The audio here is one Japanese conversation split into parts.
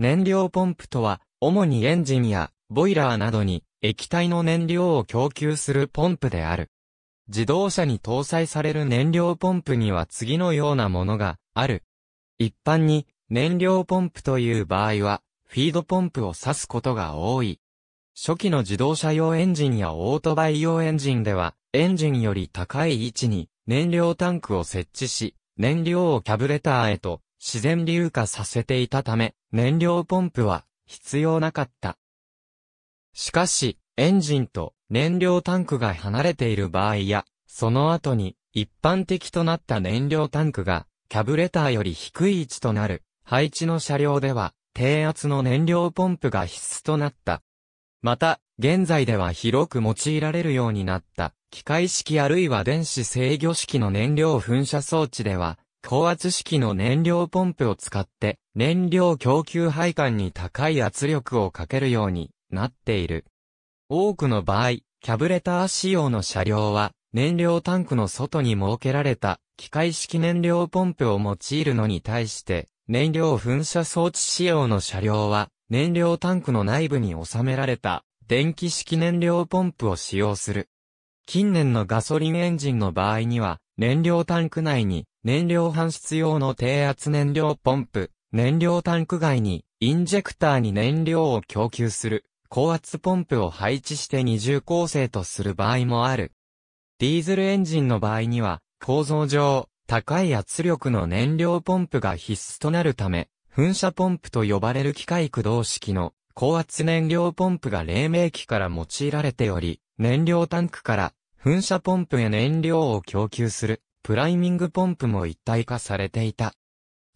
燃料ポンプとは、主にエンジンやボイラーなどに液体の燃料を供給するポンプである。自動車に搭載される燃料ポンプには次のようなものがある。一般に燃料ポンプという場合は、フィードポンプを指すことが多い。初期の自動車用エンジンやオートバイ用エンジンでは、エンジンより高い位置に燃料タンクを設置し、燃料をキャブレターへと自然流化させていたため、燃料ポンプは必要なかった。しかし、エンジンと燃料タンクが離れている場合や、その後に一般的となった燃料タンクがキャブレターより低い位置となる配置の車両では低圧の燃料ポンプが必須となった。また、現在では広く用いられるようになった機械式あるいは電子制御式の燃料噴射装置では高圧式の燃料ポンプを使って、燃料供給配管に高い圧力をかけるようになっている。多くの場合、キャブレター仕様の車両は、燃料タンクの外に設けられた機械式燃料ポンプを用いるのに対して、燃料噴射装置仕様の車両は、燃料タンクの内部に収められた電気式燃料ポンプを使用する。近年のガソリンエンジンの場合には、燃料タンク内に燃料搬出用の低圧燃料ポンプ、燃料タンク外にインジェクターに燃料を供給する高圧ポンプを配置して二重構成とする場合もある。ディーゼルエンジンの場合には構造上高い圧力の燃料ポンプが必須となるため、噴射ポンプと呼ばれる機械駆動式の高圧燃料ポンプが黎明期から用いられており、燃料タンクから噴射ポンプへ燃料を供給するプライミングポンプも一体化されていた。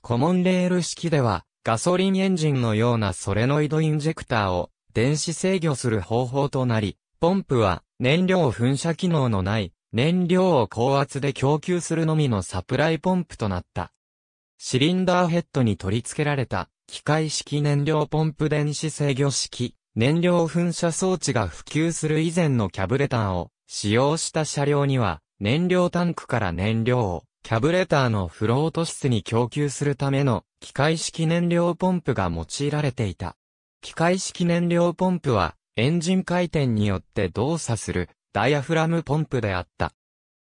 コモンレール式ではガソリンエンジンのようなソレノイドインジェクターを電子制御する方法となり、ポンプは燃料噴射機能のない燃料を高圧で供給するのみのサプライポンプとなった。シリンダーヘッドに取り付けられた機械式燃料ポンプ電子制御式燃料噴射装置が普及する以前のキャブレターを使用した車両には、燃料タンクから燃料を、キャブレターのフロート室に供給するための、機械式燃料ポンプが用いられていた。機械式燃料ポンプは、エンジン回転によって動作する、ダイアフラムポンプであった。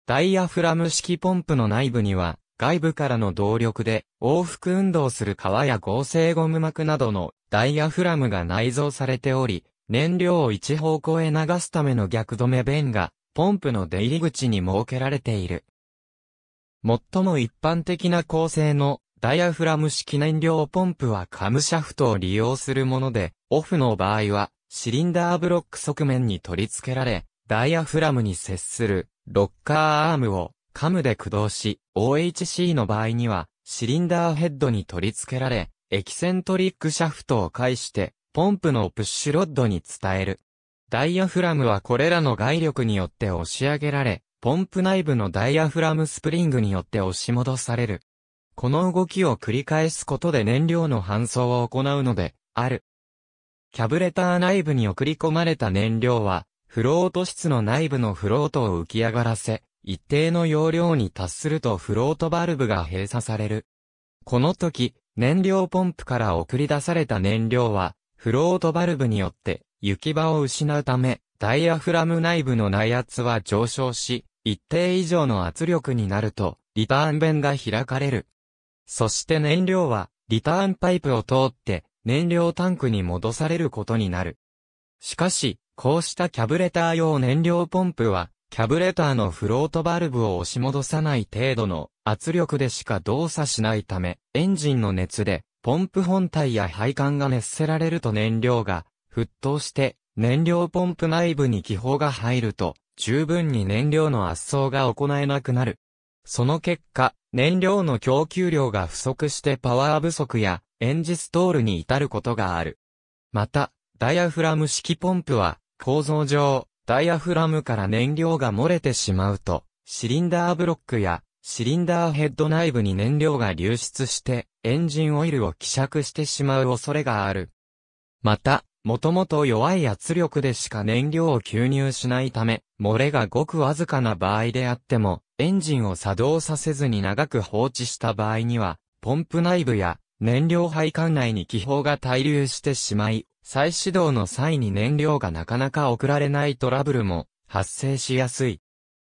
ダイアフラム式ポンプの内部には、外部からの動力で、往復運動する革や合成ゴム膜などのダイアフラムが内蔵されており、燃料を一方向へ流すための逆止め弁が、ポンプの出入り口に設けられている。最も一般的な構成のダイヤフラム式燃料ポンプはカムシャフトを利用するもので、オフの場合はシリンダーブロック側面に取り付けられ、ダイヤフラムに接するロッカーアームをカムで駆動し、OHC の場合にはシリンダーヘッドに取り付けられ、エキセントリックシャフトを介してポンプのプッシュロッドに伝える。ダイヤフラムはこれらの外力によって押し上げられ、ポンプ内部のダイヤフラムスプリングによって押し戻される。この動きを繰り返すことで燃料の搬送を行うので、ある。キャブレター内部に送り込まれた燃料は、フロート室の内部のフロートを浮き上がらせ、一定の容量に達するとフロートバルブが閉鎖される。この時、燃料ポンプから送り出された燃料は、フロートバルブによって行き場を失うため、ダイアフラム内部の内圧は上昇し、一定以上の圧力になると、リターン弁が開かれる。そして燃料は、リターンパイプを通って、燃料タンクに戻されることになる。しかし、こうしたキャブレター用燃料ポンプは、キャブレターのフロートバルブを押し戻さない程度の圧力でしか動作しないため、エンジンの熱でポンプ本体や配管が熱せられると燃料が沸騰して燃料ポンプ内部に気泡が入ると十分に燃料の圧送が行えなくなる。その結果、燃料の供給量が不足してパワー不足やエンジストールに至ることがある。また、ダイアフラム式ポンプは構造上、ダイアフラムから燃料が漏れてしまうと、シリンダーブロックやシリンダーヘッド内部に燃料が流出して、エンジンオイルを希釈してしまう恐れがある。また、もともと弱い圧力でしか燃料を吸入しないため、漏れがごくわずかな場合であっても、エンジンを作動させずに長く放置した場合には、ポンプ内部や燃料配管内に気泡が滞留してしまい、再始動の際に燃料がなかなか送られないトラブルも発生しやすい。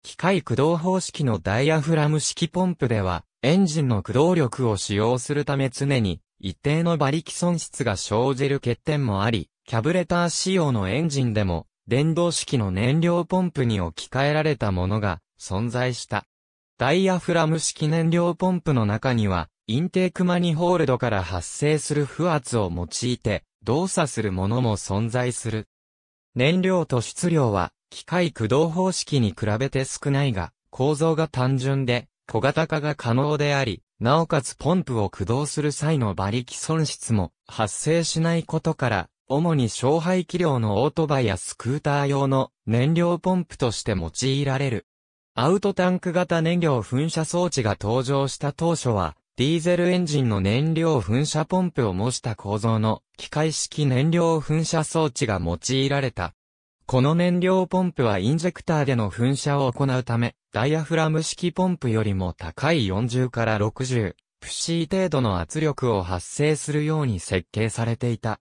機械駆動方式のダイアフラム式ポンプでは、エンジンの駆動力を使用するため常に一定の馬力損失が生じる欠点もあり、キャブレター仕様のエンジンでも、電動式の燃料ポンプに置き換えられたものが存在した。ダイアフラム式燃料ポンプの中には、インテークマニホールドから発生する負圧を用いて動作するものも存在する。燃料と質量は機械駆動方式に比べて少ないが、構造が単純で、小型化が可能であり、なおかつポンプを駆動する際の馬力損失も発生しないことから、主に小排気量のオートバイやスクーター用の燃料ポンプとして用いられる。アウトタンク型燃料噴射装置が登場した当初は、ディーゼルエンジンの燃料噴射ポンプを模した構造の機械式燃料噴射装置が用いられた。この燃料ポンプはインジェクターでの噴射を行うため、ダイヤフラム式ポンプよりも高い40から60、プシー程度の圧力を発生するように設計されていた。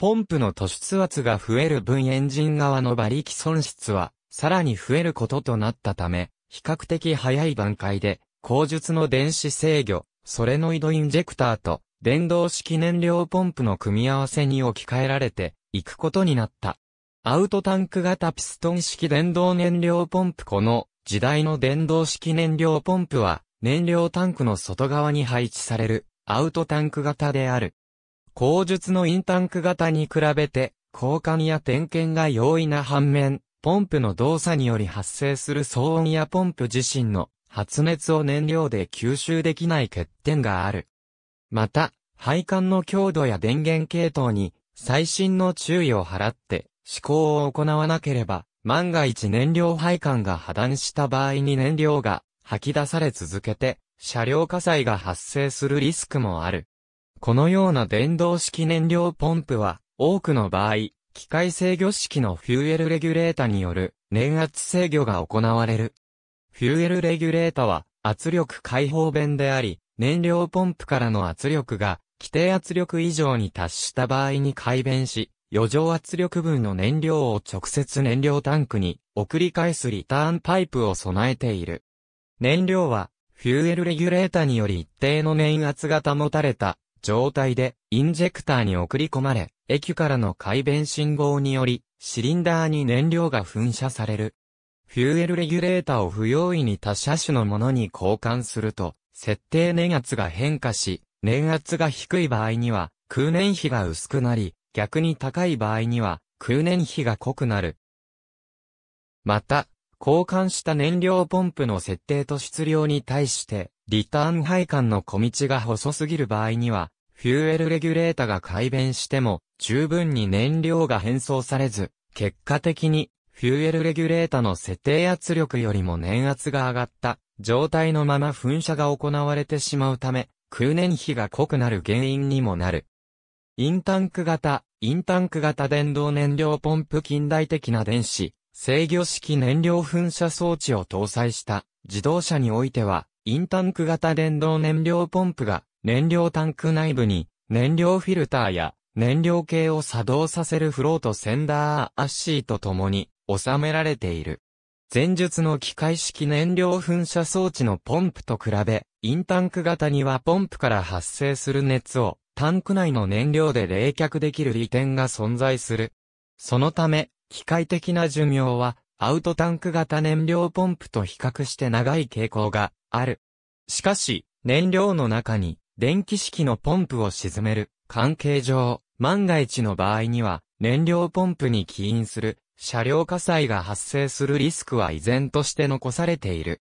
ポンプの突出圧が増える分エンジン側の馬力損失は、さらに増えることとなったため、比較的早い段階で、後述の電子制御、ソレノイドインジェクターと、電動式燃料ポンプの組み合わせに置き換えられて、いくことになった。アウトタンク型ピストン式電動燃料ポンプこの時代の電動式燃料ポンプは燃料タンクの外側に配置されるアウトタンク型である。後述のインタンク型に比べて交換や点検が容易な反面、ポンプの動作により発生する騒音やポンプ自身の発熱を燃料で吸収できない欠点がある。また、配管の強度や電源系統に最新の注意を払って思考を行わなければ、万が一燃料配管が破断した場合に燃料が吐き出され続けて、車両火災が発生するリスクもある。このような電動式燃料ポンプは、多くの場合、機械制御式のフューエルレギュレータによる燃圧制御が行われる。フューエルレギュレータは圧力解放弁であり、燃料ポンプからの圧力が規定圧力以上に達した場合に改弁し、余剰圧力分の燃料を直接燃料タンクに送り返すリターンパイプを備えている。燃料は、フューエルレギュレータにより一定の燃圧が保たれた状態で、インジェクターに送り込まれ、液からの改弁信号により、シリンダーに燃料が噴射される。フューエルレギュレータを不用意に他車種のものに交換すると、設定燃圧が変化し、燃圧が低い場合には、空燃費が薄くなり、逆に高い場合には、空燃費が濃くなる。また、交換した燃料ポンプの設定と質量に対して、リターン配管の小道が細すぎる場合には、フューエルレギュレータが改便しても、十分に燃料が変装されず、結果的に、フューエルレギュレータの設定圧力よりも燃圧が上がった状態のまま噴射が行われてしまうため、空燃費が濃くなる原因にもなる。インタンク型インタンク型電動燃料ポンプ近代的な電子、制御式燃料噴射装置を搭載した自動車においては、インタンク型電動燃料ポンプが燃料タンク内部に燃料フィルターや燃料計を作動させるフロートセンダーアッシーと共に収められている。前述の機械式燃料噴射装置のポンプと比べ、インタンク型にはポンプから発生する熱をタンク内の燃料で冷却できる利点が存在する。そのため、機械的な寿命は、アウトタンク型燃料ポンプと比較して長い傾向がある。しかし、燃料の中に電気式のポンプを沈める関係上、万が一の場合には、燃料ポンプに起因する車両火災が発生するリスクは依然として残されている。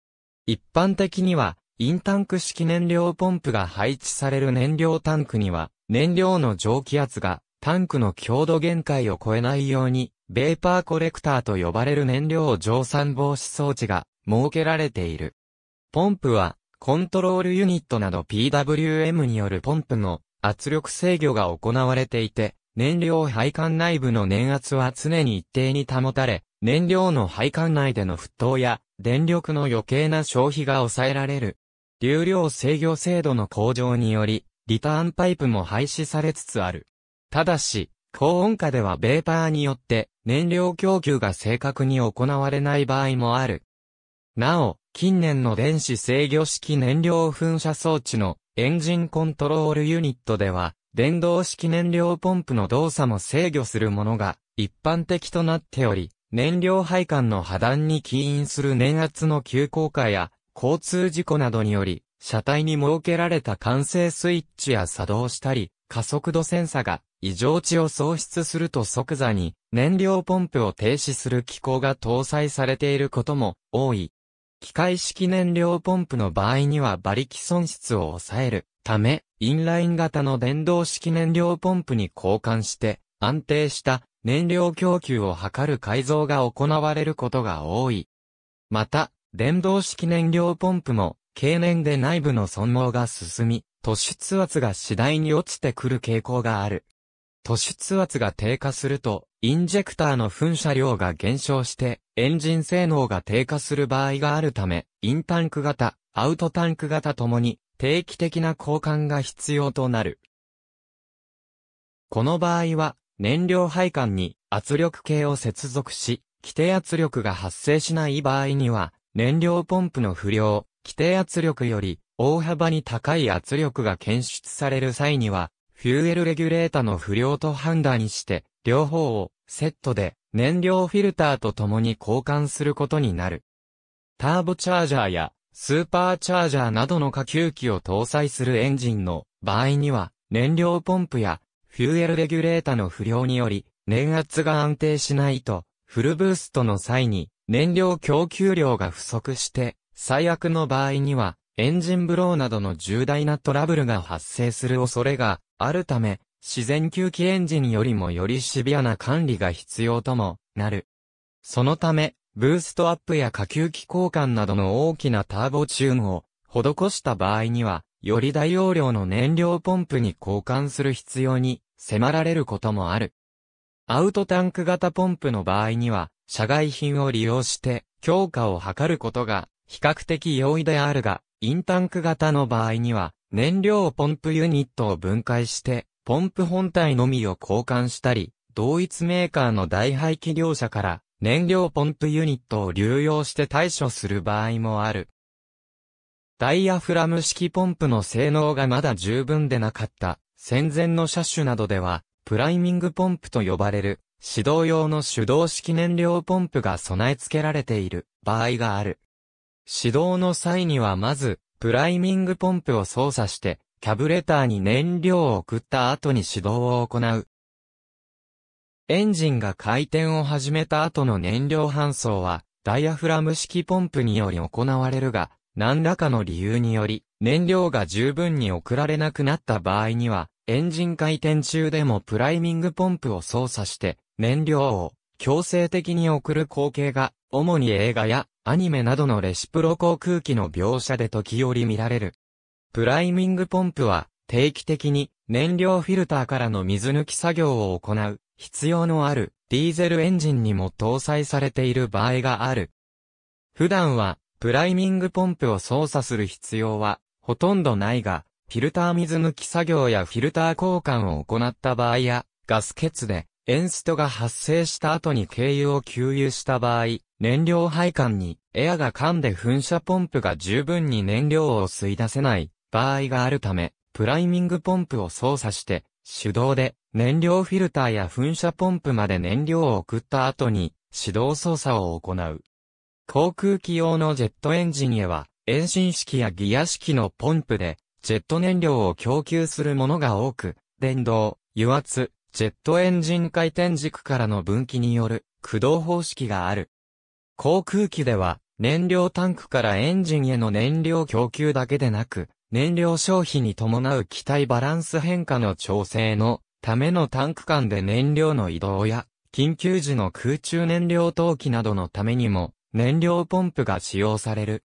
一般的には、インタンク式燃料ポンプが配置される燃料タンクには、燃料の蒸気圧がタンクの強度限界を超えないように、ベーパーコレクターと呼ばれる燃料を蒸散防止装置が設けられている。ポンプは、コントロールユニットなど PWM によるポンプの圧力制御が行われていて、燃料配管内部の燃圧は常に一定に保たれ、燃料の配管内での沸騰や電力の余計な消費が抑えられる。流量制御制度の向上により、リターンパイプも廃止されつつある。ただし、高温下ではベーパーによって燃料供給が正確に行われない場合もある。なお、近年の電子制御式燃料噴射装置のエンジンコントロールユニットでは、電動式燃料ポンプの動作も制御するものが一般的となっており、燃料配管の破断に起因する燃圧の急降下や交通事故などにより、車体に設けられた完成スイッチや作動したり、加速度センサが異常値を喪失すると即座に燃料ポンプを停止する機構が搭載されていることも多い。機械式燃料ポンプの場合には馬力損失を抑えるため、インライン型の電動式燃料ポンプに交換して安定した燃料供給を図る改造が行われることが多い。また、電動式燃料ポンプも、経年で内部の損耗が進み、突出圧が次第に落ちてくる傾向がある。突出圧が低下すると、インジェクターの噴射量が減少して、エンジン性能が低下する場合があるため、インタンク型、アウトタンク型ともに、定期的な交換が必要となる。この場合は、燃料配管に圧力計を接続し、規定圧力が発生しない場合には、燃料ポンプの不良、規定圧力より大幅に高い圧力が検出される際には、フューエルレギュレータの不良と判断して、両方をセットで燃料フィルターと共に交換することになる。ターボチャージャーやスーパーチャージャーなどの下級機を搭載するエンジンの場合には、燃料ポンプやフューエルレギュレータの不良により、燃圧が安定しないと、フルブーストの際に燃料供給量が不足して、最悪の場合には、エンジンブローなどの重大なトラブルが発生する恐れがあるため、自然吸気エンジンよりもよりシビアな管理が必要ともなる。そのため、ブーストアップや下吸気交換などの大きなターボチューンを施した場合には、より大容量の燃料ポンプに交換する必要に迫られることもある。アウトタンク型ポンプの場合には、社外品を利用して強化を図ることが比較的容易であるが、インタンク型の場合には燃料ポンプユニットを分解してポンプ本体のみを交換したり、同一メーカーの大排気量車から燃料ポンプユニットを流用して対処する場合もある。ダイヤフラム式ポンプの性能がまだ十分でなかった戦前の車種などでは、プライミングポンプと呼ばれる指導用の手動式燃料ポンプが備え付けられている場合がある。指導の際にはまず、プライミングポンプを操作して、キャブレターに燃料を送った後に指導を行う。エンジンが回転を始めた後の燃料搬送は、ダイヤフラム式ポンプにより行われるが、何らかの理由により、燃料が十分に送られなくなった場合には、エンジン回転中でもプライミングポンプを操作して、燃料を強制的に送る光景が、主に映画やアニメなどのレシプロ航空機の描写で時折見られる。プライミングポンプは、定期的に燃料フィルターからの水抜き作業を行う必要のあるディーゼルエンジンにも搭載されている場合がある。普段はプライミングポンプを操作する必要はほとんどないが、フィルター水抜き作業やフィルター交換を行った場合や、ガス欠で、エンストが発生した後に軽油を給油した場合、燃料配管にエアが噛んで噴射ポンプが十分に燃料を吸い出せない場合があるため、プライミングポンプを操作して、手動で燃料フィルターや噴射ポンプまで燃料を送った後に手動操作を行う。航空機用のジェットエンジンへは、遠心式やギア式のポンプでジェット燃料を供給するものが多く、電動、油圧、ジェットエンジン回転軸からの分岐による駆動方式がある。航空機では、燃料タンクからエンジンへの燃料供給だけでなく、燃料消費に伴う機体バランス変化の調整のためのタンク間で燃料の移動や、緊急時の空中燃料投機などのためにも、燃料ポンプが使用される。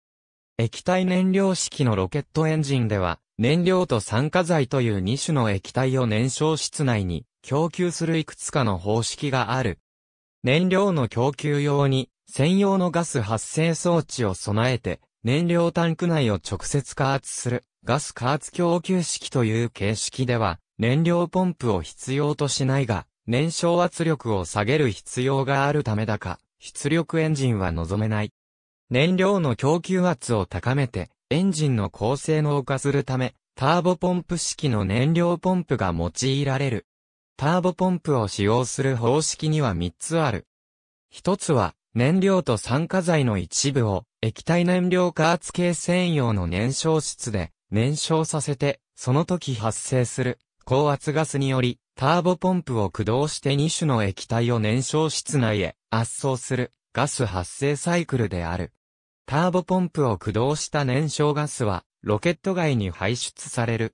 液体燃料式のロケットエンジンでは、燃料と酸化剤という2種の液体を燃焼室内に供給するいくつかの方式がある。燃料の供給用に専用のガス発生装置を備えて燃料タンク内を直接加圧するガス加圧供給式という形式では燃料ポンプを必要としないが燃焼圧力を下げる必要があるためだか出力エンジンは望めない。燃料の供給圧を高めて、エンジンの高性能化するため、ターボポンプ式の燃料ポンプが用いられる。ターボポンプを使用する方式には3つある。1つは、燃料と酸化剤の一部を液体燃料加圧系専用の燃焼室で燃焼させて、その時発生する高圧ガスにより、ターボポンプを駆動して2種の液体を燃焼室内へ圧送するガス発生サイクルである。ターボポンプを駆動した燃焼ガスは、ロケット外に排出される。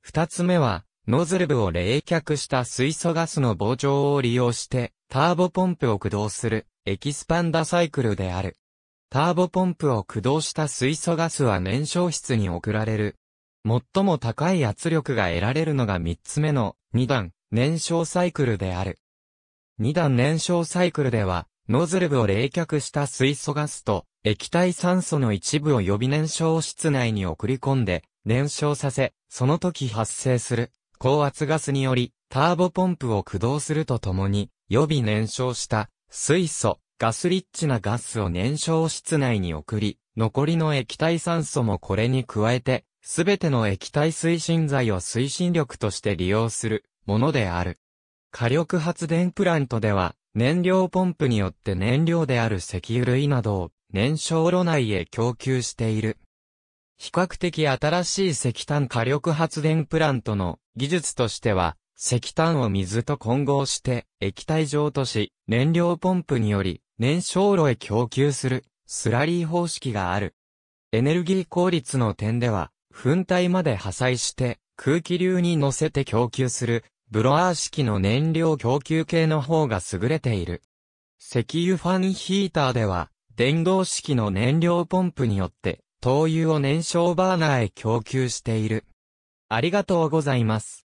二つ目は、ノズル部を冷却した水素ガスの膨張を利用して、ターボポンプを駆動する、エキスパンダサイクルである。ターボポンプを駆動した水素ガスは燃焼室に送られる。最も高い圧力が得られるのが三つ目の、二段、燃焼サイクルである。二段燃焼サイクルでは、ノズル部を冷却した水素ガスと、液体酸素の一部を予備燃焼室内に送り込んで、燃焼させ、その時発生する高圧ガスにより、ターボポンプを駆動するとともに、予備燃焼した水素、ガスリッチなガスを燃焼室内に送り、残りの液体酸素もこれに加えて、すべての液体推進剤を推進力として利用するものである。火力発電プラントでは、燃料ポンプによって燃料である石油類などを燃焼炉内へ供給している。比較的新しい石炭火力発電プラントの技術としては、石炭を水と混合して液体状とし、燃料ポンプにより燃焼炉へ供給するスラリー方式がある。エネルギー効率の点では、粉体まで破砕して空気流に乗せて供給するブロアー式の燃料供給系の方が優れている。石油ファンヒーターでは、電動式の燃料ポンプによって、灯油を燃焼バーナーへ供給している。ありがとうございます。